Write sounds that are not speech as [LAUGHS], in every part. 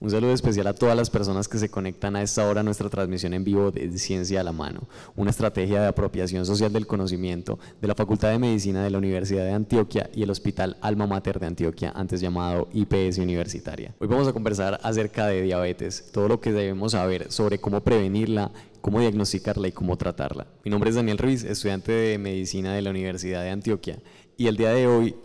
Un saludo especial a todas las personas que se conectan a esta hora a nuestra transmisión en vivo de Ciencia a la Mano, una estrategia de apropiación social del conocimiento de la Facultad de Medicina de la Universidad de Antioquia y el Hospital Alma Mater de Antioquia, antes llamado IPS Universitaria. Hoy vamos a conversar acerca de diabetes, todo lo que debemos saber sobre cómo prevenirla, cómo diagnosticarla y cómo tratarla. Mi nombre es Daniel Ruiz, estudiante de Medicina de la Universidad de Antioquia, y el día de hoy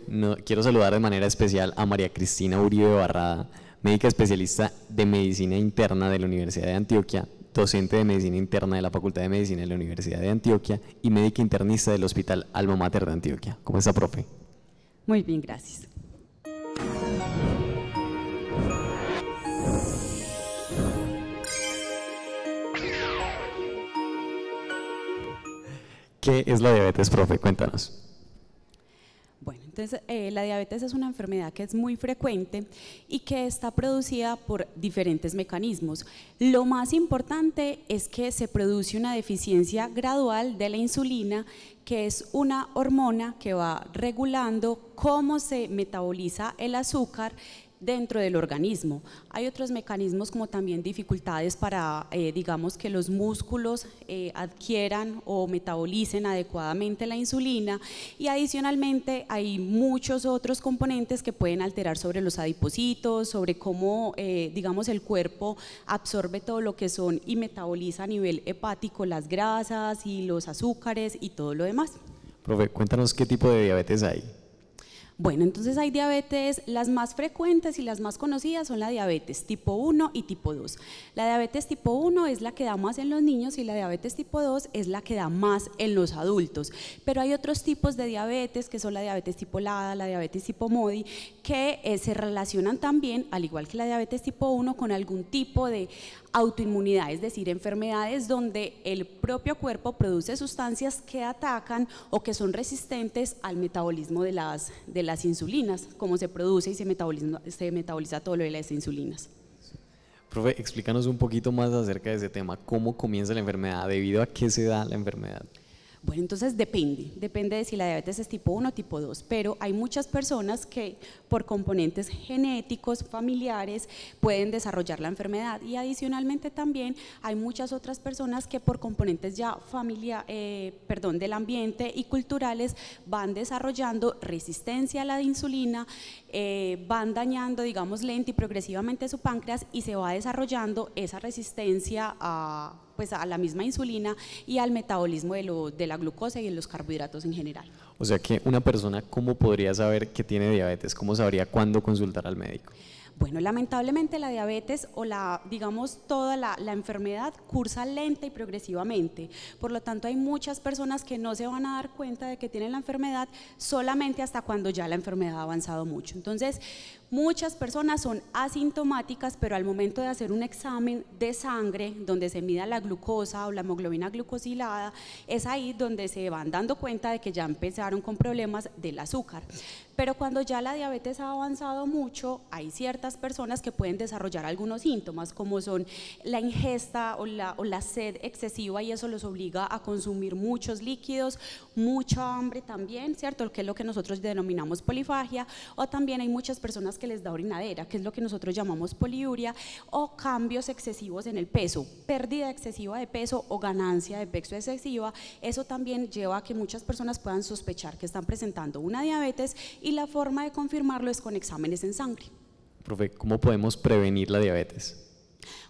quiero saludar de manera especial a María Cristina Uribe Barrada, médica especialista de medicina interna de la Universidad de Antioquia, docente de medicina interna de la Facultad de Medicina de la Universidad de Antioquia y médica internista del Hospital Alma Mater de Antioquia. ¿Cómo está, profe? Muy bien, gracias. ¿Qué es la diabetes, profe? Cuéntanos. Entonces, eh, la diabetes es una enfermedad que es muy frecuente y que está producida por diferentes mecanismos. Lo más importante es que se produce una deficiencia gradual de la insulina, que es una hormona que va regulando cómo se metaboliza el azúcar dentro del organismo. Hay otros mecanismos como también dificultades para, eh, digamos, que los músculos eh, adquieran o metabolicen adecuadamente la insulina y adicionalmente hay muchos otros componentes que pueden alterar sobre los adipositos, sobre cómo, eh, digamos, el cuerpo absorbe todo lo que son y metaboliza a nivel hepático las grasas y los azúcares y todo lo demás. Profe, cuéntanos qué tipo de diabetes hay. Bueno, entonces hay diabetes, las más frecuentes y las más conocidas son la diabetes tipo 1 y tipo 2. La diabetes tipo 1 es la que da más en los niños y la diabetes tipo 2 es la que da más en los adultos. Pero hay otros tipos de diabetes que son la diabetes tipo LADA, la diabetes tipo MODI, que eh, se relacionan también, al igual que la diabetes tipo 1, con algún tipo de autoinmunidad, es decir, enfermedades donde el propio cuerpo produce sustancias que atacan o que son resistentes al metabolismo de las, de las insulinas, cómo se produce y se metaboliza, todo lo de las insulinas. Profe, explícanos un poquito más acerca de ese tema, cómo comienza la enfermedad, debido a qué se da la enfermedad. Bueno, entonces depende, depende de si la diabetes es tipo 1 o tipo 2, pero hay muchas personas que por componentes genéticos, familiares, pueden desarrollar la enfermedad y adicionalmente también hay muchas otras personas que por componentes ya familia, eh, perdón, del ambiente y culturales van desarrollando resistencia a la insulina, eh, van dañando, digamos, lenta y progresivamente su páncreas y se va desarrollando esa resistencia a pues a la misma insulina y al metabolismo de, lo, de la glucosa y en los carbohidratos en general. O sea que una persona, ¿cómo podría saber que tiene diabetes? ¿Cómo sabría cuándo consultar al médico? Bueno, lamentablemente la diabetes o la, digamos, toda la, la, enfermedad cursa lenta y progresivamente. Por lo tanto, hay muchas personas que no se van a dar cuenta de que tienen la enfermedad solamente hasta cuando ya la enfermedad ha avanzado mucho. Entonces, Muchas personas son asintomáticas, pero al momento de hacer un examen de sangre donde se mida la glucosa o la hemoglobina glucosilada, es ahí donde se van dando cuenta de que ya empezaron con problemas del azúcar. Pero cuando ya la diabetes ha avanzado mucho, hay ciertas personas que pueden desarrollar algunos síntomas, como son la ingesta o la, o la sed excesiva y eso los obliga a consumir muchos líquidos, mucha hambre también, ¿cierto? Que es lo que nosotros denominamos polifagia, o también hay muchas personas que les da orinadera, que es lo que nosotros llamamos poliuria, o cambios excesivos en el peso, pérdida excesiva de peso o ganancia de peso excesiva. Eso también lleva a que muchas personas puedan sospechar que están presentando una diabetes y la forma de confirmarlo es con exámenes en sangre. Profe, ¿cómo podemos prevenir la diabetes?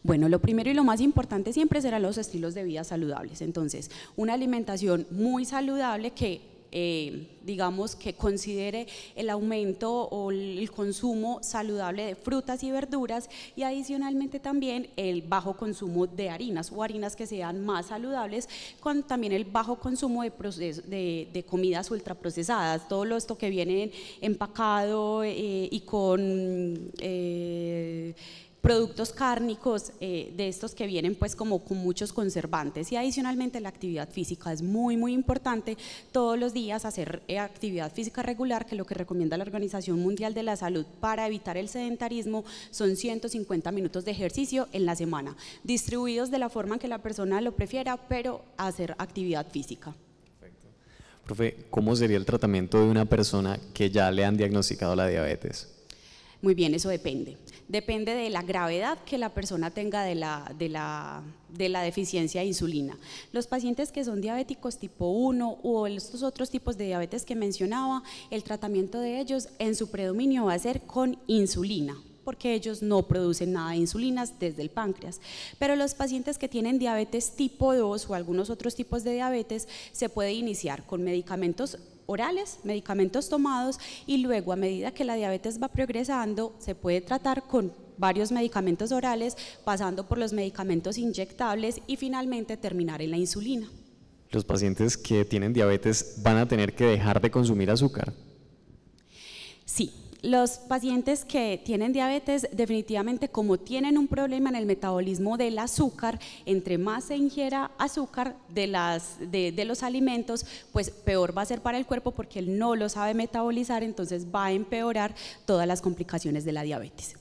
Bueno, lo primero y lo más importante siempre serán los estilos de vida saludables. Entonces, una alimentación muy saludable que eh, digamos, que considere el aumento o el consumo saludable de frutas y verduras y adicionalmente también el bajo consumo de harinas o harinas que sean más saludables con también el bajo consumo de, de, comidas ultraprocesadas, todo lo, esto que viene empacado eh, y con... Eh, productos cárnicos eh, de estos que vienen pues como con muchos conservantes y adicionalmente la actividad física es muy muy importante todos los días hacer eh, actividad física regular que lo que recomienda la Organización Mundial de la Salud para evitar el sedentarismo son 150 minutos de ejercicio en la semana distribuidos de la forma que la persona lo prefiera pero hacer actividad física. Perfecto. Profe, ¿cómo sería el tratamiento de una persona que ya le han diagnosticado la diabetes? Muy bien, eso depende. Depende de la gravedad que la persona tenga de la, de la, de la deficiencia de insulina. Los pacientes que son diabéticos tipo 1 o estos otros tipos de diabetes que mencionaba, el tratamiento de ellos en su predominio va a ser con insulina porque ellos no producen nada de insulinas desde el páncreas. Pero los pacientes que tienen diabetes tipo 2 o algunos otros tipos de diabetes se puede iniciar con medicamentos orales, medicamentos tomados y luego a medida que la diabetes va progresando se puede tratar con varios medicamentos orales, pasando por los medicamentos inyectables y finalmente terminar en la insulina. ¿Los pacientes que tienen diabetes van a tener que dejar de consumir azúcar? Sí, los pacientes que tienen diabetes definitivamente como tienen un problema en el metabolismo del azúcar, entre más se ingiera azúcar de, las, de, los alimentos, pues peor va a ser para el cuerpo porque él no lo sabe metabolizar, entonces va a empeorar todas las complicaciones de la diabetes.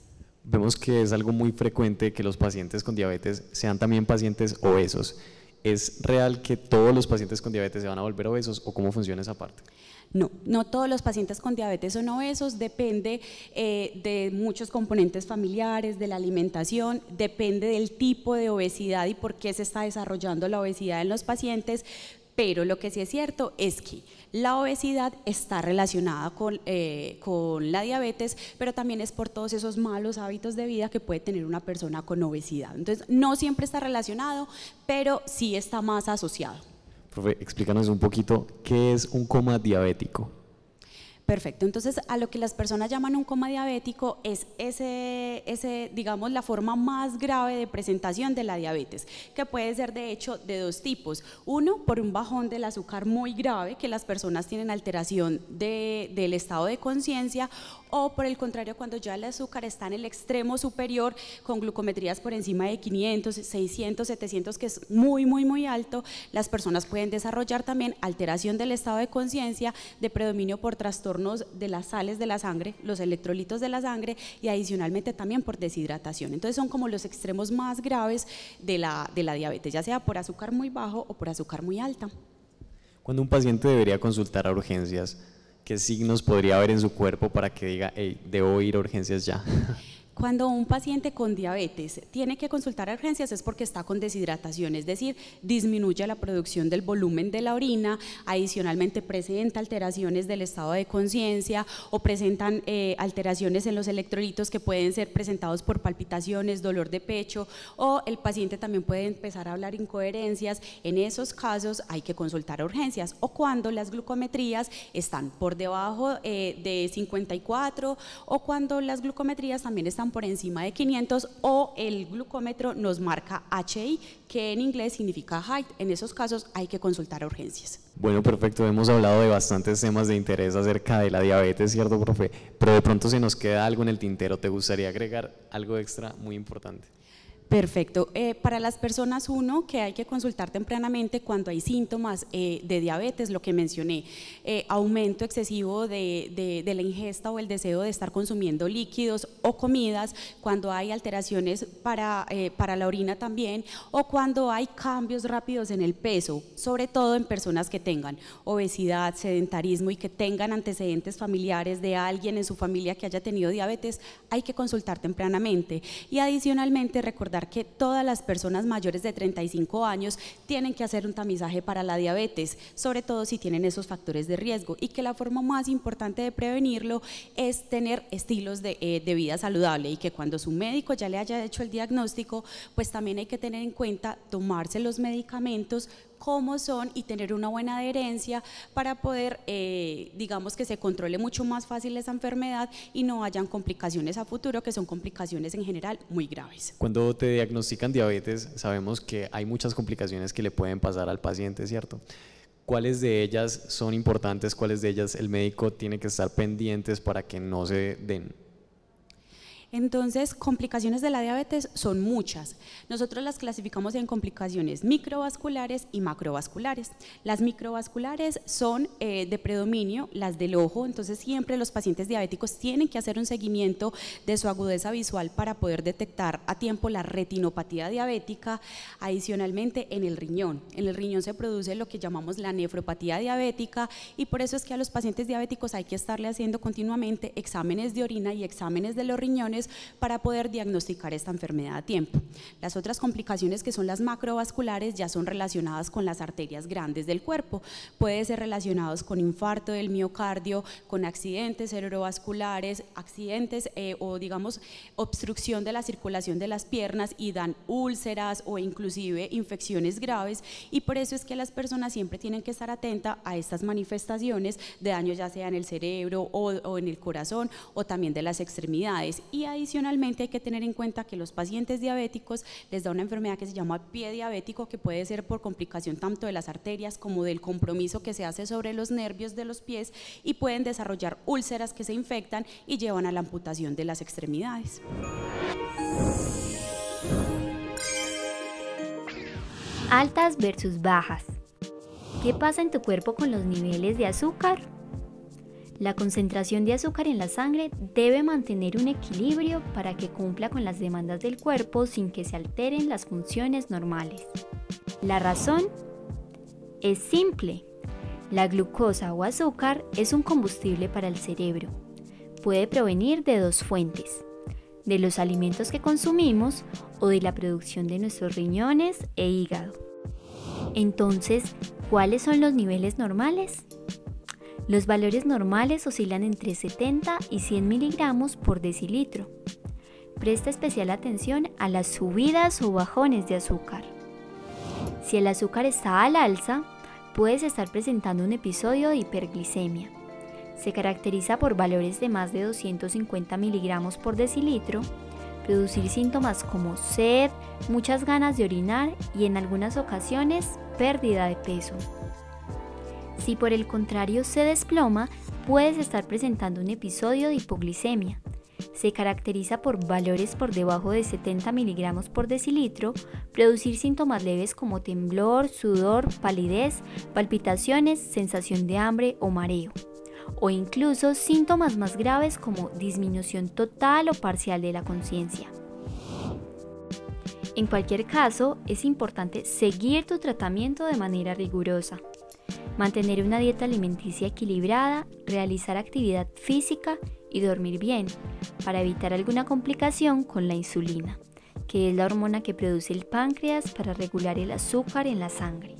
Vemos que es algo muy frecuente que los pacientes con diabetes sean también pacientes obesos. ¿Es real que todos los pacientes con diabetes se van a volver obesos o cómo funciona esa parte? No, no todos los pacientes con diabetes son obesos, depende eh, de muchos componentes familiares, de la alimentación, depende del tipo de obesidad y por qué se está desarrollando la obesidad en los pacientes, pero lo que sí es cierto es que la obesidad está relacionada eh, con, la diabetes, pero también es por todos esos malos hábitos de vida que puede tener una persona con obesidad. Entonces, no siempre está relacionado, pero sí está más asociado. Profe, explícanos un poquito qué es un coma diabético. Perfecto, entonces a lo que las personas llaman un coma diabético es ese, ese, digamos, la forma más grave de presentación de la diabetes, que puede ser de hecho de dos tipos. Uno, por un bajón del azúcar muy grave, que las personas tienen alteración del estado de conciencia, o por el contrario, cuando ya el azúcar está en el extremo superior, con glucometrías por encima de 500, 600, 700, que es muy, muy, muy alto, las personas pueden desarrollar también alteración del estado de conciencia, de predominio por trastorno de las sales de la sangre, los electrolitos de la sangre y adicionalmente también por deshidratación. Entonces son como los extremos más graves de la, de la diabetes, ya sea por azúcar muy bajo o por azúcar muy alta. Cuando un paciente debería consultar a urgencias, ¿qué signos podría haber en su cuerpo para que diga, hey, debo ir a urgencias ya? [LAUGHS] Cuando un paciente con diabetes tiene que consultar a urgencias es porque está con deshidratación, es decir, disminuye la producción del volumen de la orina, adicionalmente presenta alteraciones del estado de conciencia o presentan eh, alteraciones en los electrolitos que pueden ser presentados por palpitaciones, dolor de pecho o el paciente también puede empezar a hablar incoherencias. En esos casos hay que consultar a urgencias o cuando las glucometrías están por debajo eh, de 54 o cuando las glucometrías también están por encima de 500 o el glucómetro nos marca HI, que en inglés significa height. En esos casos hay que consultar a urgencias. Bueno, perfecto. Hemos hablado de bastantes temas de interés acerca de la diabetes, ¿cierto, profe? Pero de pronto si nos queda algo en el tintero. ¿Te gustaría agregar algo extra muy importante? Perfecto. Eh, para las personas, uno, que hay que consultar tempranamente cuando hay síntomas eh, de diabetes, lo que mencioné, eh, aumento excesivo de, de, la ingesta o el deseo de estar consumiendo líquidos o comidas, cuando hay alteraciones para, para la orina también, o cuando hay cambios rápidos en el peso, sobre todo en personas que tengan obesidad, sedentarismo y que tengan antecedentes familiares de alguien en su familia que haya tenido diabetes, hay que consultar tempranamente. Y adicionalmente, recordar que todas las personas mayores de 35 años tienen que hacer un tamizaje para la diabetes, sobre todo si tienen esos factores de riesgo y que la forma más importante de prevenirlo es tener estilos de, eh, de vida saludable y que cuando su médico ya le haya hecho el diagnóstico, pues también hay que tener en cuenta tomarse los medicamentos cómo son y tener una buena adherencia para poder, eh, digamos, que se controle mucho más fácil esa enfermedad y no hayan complicaciones a futuro, que son complicaciones en general muy graves. Cuando te diagnostican diabetes, sabemos que hay muchas complicaciones que le pueden pasar al paciente, ¿cierto? cuáles de ellas son importantes, cuáles de ellas el médico tiene que estar pendientes para que no se den. Entonces, complicaciones de la diabetes son muchas. Nosotros las clasificamos en complicaciones microvasculares y macrovasculares. Las microvasculares son eh, de predominio las del ojo, entonces siempre los pacientes diabéticos tienen que hacer un seguimiento de su agudeza visual para poder detectar a tiempo la retinopatía diabética. Adicionalmente, en el riñón. En el riñón se produce lo que llamamos la nefropatía diabética y por eso es que a los pacientes diabéticos hay que estarle haciendo continuamente exámenes de orina y exámenes de los riñones para poder diagnosticar esta enfermedad a tiempo. Las otras complicaciones que son las macrovasculares ya son relacionadas con las arterias grandes del cuerpo, puede ser relacionados con infarto del miocardio, con accidentes cerebrovasculares, accidentes eh, o digamos obstrucción de la circulación de las piernas y dan úlceras o inclusive infecciones graves y por eso es que las personas siempre tienen que estar atentas a estas manifestaciones de daño ya sea en el cerebro o, en el corazón o también de las extremidades y adicionalmente hay que tener en cuenta que los pacientes diabéticos les da una enfermedad que se llama pie diabético, que puede ser por complicación tanto de las arterias como del compromiso que se hace sobre los nervios de los pies y pueden desarrollar úlceras que se infectan y llevan a la amputación de las extremidades. Altas versus bajas. ¿Qué pasa en tu cuerpo con los niveles de azúcar? La concentración de azúcar en la sangre debe mantener un equilibrio para que cumpla con las demandas del cuerpo sin que se alteren las funciones normales. La razón es simple. La glucosa o azúcar es un combustible para el cerebro. Puede provenir de dos fuentes, de los alimentos que consumimos o de la producción de nuestros riñones e hígado. Entonces, ¿cuáles son los niveles normales? Los valores normales oscilan entre 70 y 100 miligramos por decilitro. Presta especial atención a las subidas o bajones de azúcar. Si el azúcar está al alza, puedes estar presentando un episodio de hiperglicemia. Se caracteriza por valores de más de 250 miligramos por decilitro, producir síntomas como sed, muchas ganas de orinar y en algunas ocasiones pérdida de peso. Si por el contrario se desploma, puedes estar presentando un episodio de hipoglicemia. Se caracteriza por valores por debajo de 70 miligramos por decilitro, producir síntomas leves como temblor, sudor, palidez, palpitaciones, sensación de hambre o mareo, o incluso síntomas más graves como disminución total o parcial de la conciencia. En cualquier caso, es importante seguir tu tratamiento de manera rigurosa mantener una dieta alimenticia equilibrada, realizar actividad física y dormir bien para evitar alguna complicación con la insulina, que es la hormona que produce el páncreas para regular el azúcar en la sangre.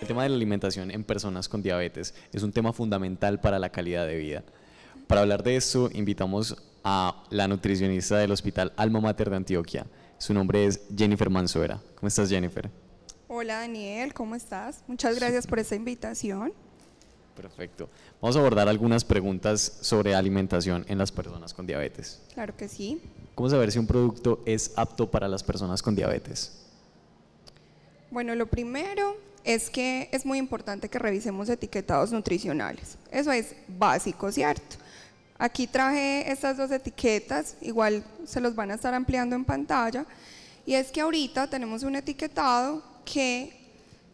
El tema de la alimentación en personas con diabetes es un tema fundamental para la calidad de vida. Para hablar de eso invitamos a la nutricionista del Hospital Alma Mater de Antioquia. Su nombre es Jennifer Mansuera. ¿Cómo estás, Jennifer? Hola, Daniel, ¿cómo estás? Muchas gracias por esta invitación. Perfecto. Vamos a abordar algunas preguntas sobre alimentación en las personas con diabetes. Claro que sí. ¿Cómo saber si un producto es apto para las personas con diabetes? Bueno, lo primero es que es muy importante que revisemos etiquetados nutricionales. Eso es básico, ¿cierto? Aquí traje estas dos etiquetas, igual se los van a estar ampliando en pantalla. Y es que ahorita tenemos un etiquetado que,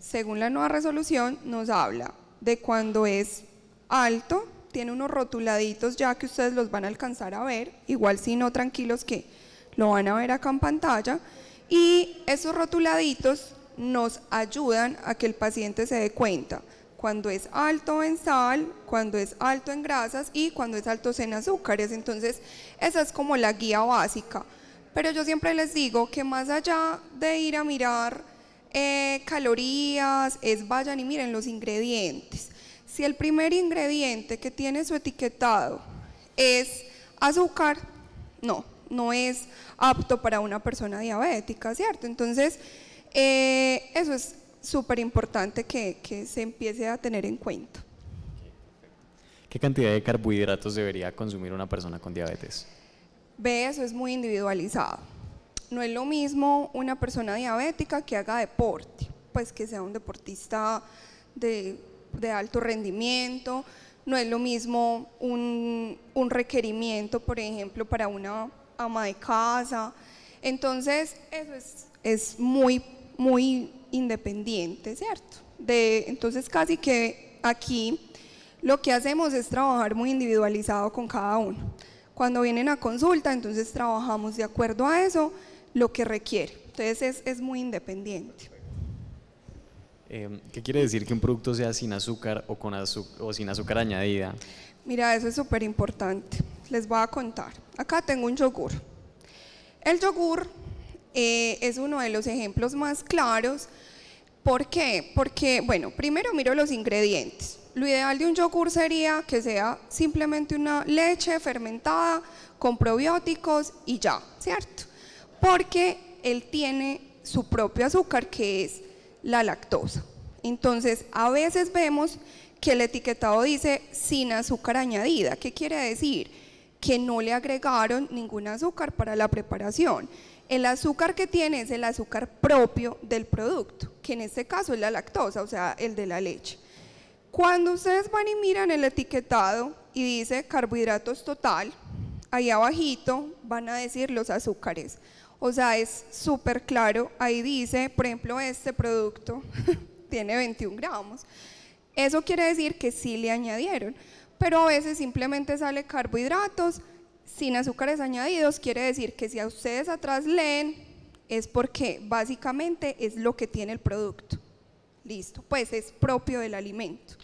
según la nueva resolución, nos habla de cuando es alto, tiene unos rotuladitos ya que ustedes los van a alcanzar a ver, igual si no, tranquilos que lo van a ver acá en pantalla. Y esos rotuladitos nos ayudan a que el paciente se dé cuenta cuando es alto en sal, cuando es alto en grasas y cuando es alto en azúcares. Entonces, esa es como la guía básica. Pero yo siempre les digo que más allá de ir a mirar eh, calorías, es vayan y miren los ingredientes. Si el primer ingrediente que tiene su etiquetado es azúcar, no, no es apto para una persona diabética, ¿cierto? Entonces, eh, eso es súper importante que, que, se empiece a tener en cuenta. ¿Qué cantidad de carbohidratos debería consumir una persona con diabetes? Ve, eso es muy individualizado. No es lo mismo una persona diabética que haga deporte, pues que sea un deportista de, de alto rendimiento. No es lo mismo un, un requerimiento, por ejemplo, para una ama de casa. Entonces, eso es, es muy muy independiente, ¿cierto? De, entonces casi que aquí lo que hacemos es trabajar muy individualizado con cada uno. Cuando vienen a consulta, entonces trabajamos de acuerdo a eso lo que requiere. Entonces es, es muy independiente. Eh, ¿Qué quiere decir que un producto sea sin azúcar o, con o sin azúcar añadida? Mira, eso es súper importante. Les voy a contar. Acá tengo un yogur. El yogur eh, es uno de los ejemplos más claros. ¿Por qué? Porque, bueno, primero miro los ingredientes. Lo ideal de un yogur sería que sea simplemente una leche fermentada con probióticos y ya, ¿cierto? Porque él tiene su propio azúcar que es la lactosa. Entonces, a veces vemos que el etiquetado dice sin azúcar añadida. ¿Qué quiere decir? Que no le agregaron ningún azúcar para la preparación el azúcar que tiene es el azúcar propio del producto, que en este caso es la lactosa, o sea, el de la leche. Cuando ustedes van y miran el etiquetado y dice carbohidratos total, ahí abajito van a decir los azúcares. O sea, es súper claro. Ahí dice, por ejemplo, este producto [LAUGHS] tiene 21 gramos. Eso quiere decir que sí le añadieron, pero a veces simplemente sale carbohidratos sin azúcares añadidos quiere decir que si a ustedes atrás leen es porque básicamente es lo que tiene el producto. Listo, pues es propio del alimento.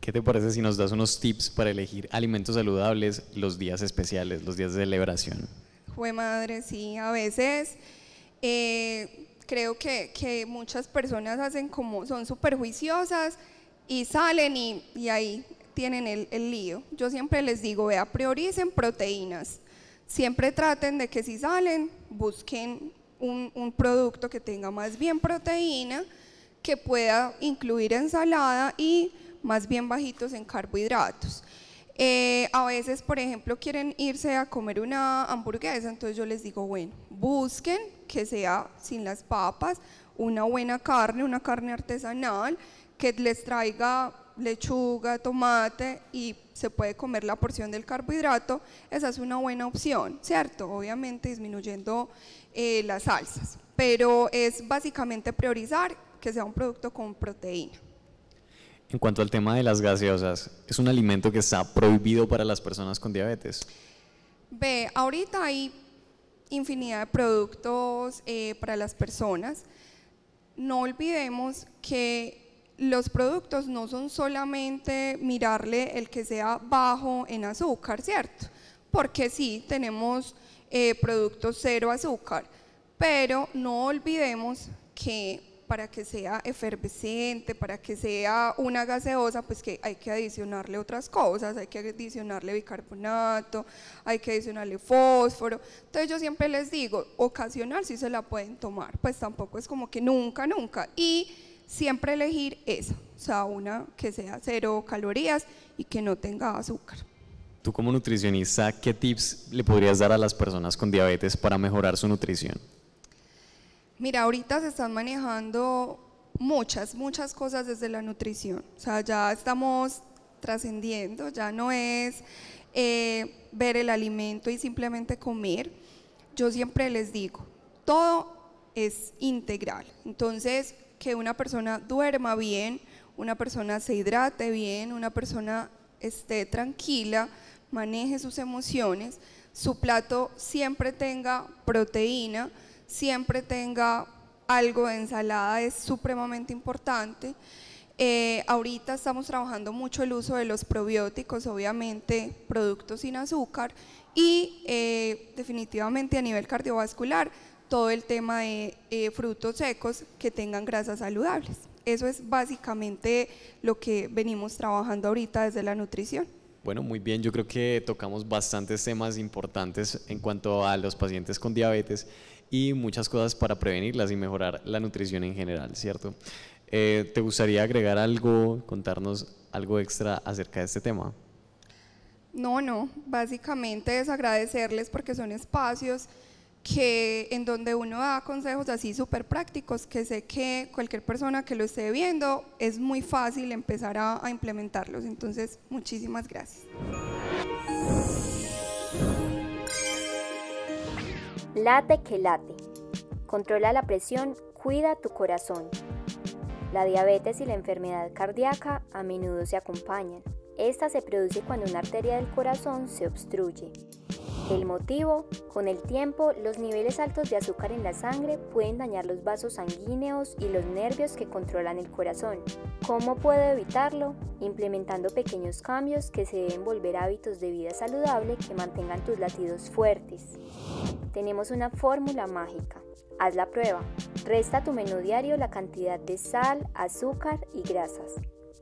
¿Qué te parece si nos das unos tips para elegir alimentos saludables los días especiales, los días de celebración? Jue madre, sí, a veces eh, creo que, muchas personas hacen como son superjuiciosas y salen y, y ahí tienen el, el lío. Yo siempre les digo, vea, prioricen proteínas. Siempre traten de que si salen, busquen un, un producto que tenga más bien proteína, que pueda incluir ensalada y más bien bajitos en carbohidratos. Eh, a veces, por ejemplo, quieren irse a comer una hamburguesa, entonces yo les digo, bueno, busquen que sea sin las papas, una buena carne, una carne artesanal, que les traiga lechuga, tomate y se puede comer la porción del carbohidrato, esa es una buena opción, ¿cierto? Obviamente disminuyendo eh, las salsas, pero es básicamente priorizar que sea un producto con proteína. En cuanto al tema de las gaseosas, ¿es un alimento que está prohibido para las personas con diabetes? Ve, ahorita hay infinidad de productos eh, para las personas. No olvidemos que los productos no son solamente mirarle el que sea bajo en azúcar, ¿cierto? Porque sí, tenemos eh, productos cero azúcar, pero no olvidemos que para que sea efervescente, para que sea una gaseosa, pues que hay que adicionarle otras cosas, hay que adicionarle bicarbonato, hay que adicionarle fósforo. Entonces yo siempre les digo, ocasional sí se la pueden tomar, pues tampoco es como que nunca, nunca. Y siempre elegir esa, o sea, una que sea cero calorías y que no tenga azúcar. Tú como nutricionista, ¿qué tips le podrías dar a las personas con diabetes para mejorar su nutrición? Mira, ahorita se están manejando muchas, muchas cosas desde la nutrición. O sea, ya estamos trascendiendo, ya no es eh, ver el alimento y simplemente comer. Yo siempre les digo, todo es integral. Entonces, que una persona duerma bien, una persona se hidrate bien, una persona esté tranquila, maneje sus emociones, su plato siempre tenga proteína, siempre tenga algo de ensalada, es supremamente importante. Eh, ahorita estamos trabajando mucho el uso de los probióticos, obviamente productos sin azúcar y eh, definitivamente a nivel cardiovascular todo el tema de eh, frutos secos que tengan grasas saludables. Eso es básicamente lo que venimos trabajando ahorita desde la nutrición. Bueno, muy bien, yo creo que tocamos bastantes temas importantes en cuanto a los pacientes con diabetes y muchas cosas para prevenirlas y mejorar la nutrición en general, ¿cierto? Eh, ¿Te gustaría agregar algo, contarnos algo extra acerca de este tema? No, no, básicamente es agradecerles porque son espacios que en donde uno da consejos así súper prácticos, que sé que cualquier persona que lo esté viendo es muy fácil empezar a, a implementarlos. Entonces, muchísimas gracias. Late que late. Controla la presión, cuida tu corazón. La diabetes y la enfermedad cardíaca a menudo se acompañan. Esta se produce cuando una arteria del corazón se obstruye. El motivo, con el tiempo, los niveles altos de azúcar en la sangre pueden dañar los vasos sanguíneos y los nervios que controlan el corazón. ¿Cómo puedo evitarlo? Implementando pequeños cambios que se deben volver hábitos de vida saludable que mantengan tus latidos fuertes. Tenemos una fórmula mágica. Haz la prueba. Resta a tu menú diario la cantidad de sal, azúcar y grasas.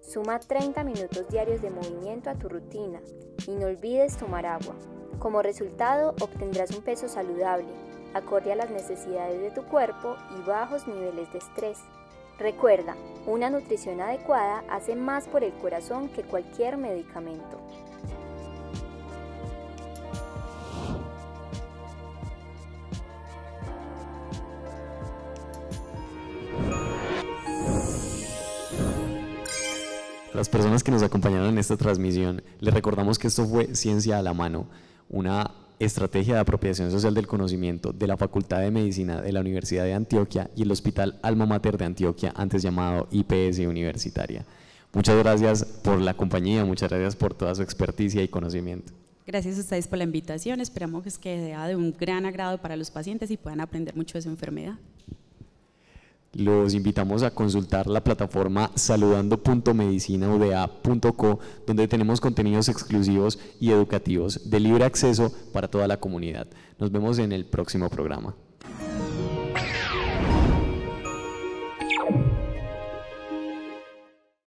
Suma 30 minutos diarios de movimiento a tu rutina y no olvides tomar agua. Como resultado obtendrás un peso saludable, acorde a las necesidades de tu cuerpo y bajos niveles de estrés. Recuerda, una nutrición adecuada hace más por el corazón que cualquier medicamento. las personas que nos acompañaron en esta transmisión, les recordamos que esto fue Ciencia a la Mano una estrategia de apropiación social del conocimiento de la Facultad de Medicina de la Universidad de Antioquia y el Hospital Alma Mater de Antioquia, antes llamado IPS Universitaria. Muchas gracias por la compañía, muchas gracias por toda su experticia y conocimiento. Gracias a ustedes por la invitación, esperamos que sea de un gran agrado para los pacientes y puedan aprender mucho de su enfermedad los invitamos a consultar la plataforma saludando.medicinauda.co, donde tenemos contenidos exclusivos y educativos de libre acceso para toda la comunidad. Nos vemos en el próximo programa.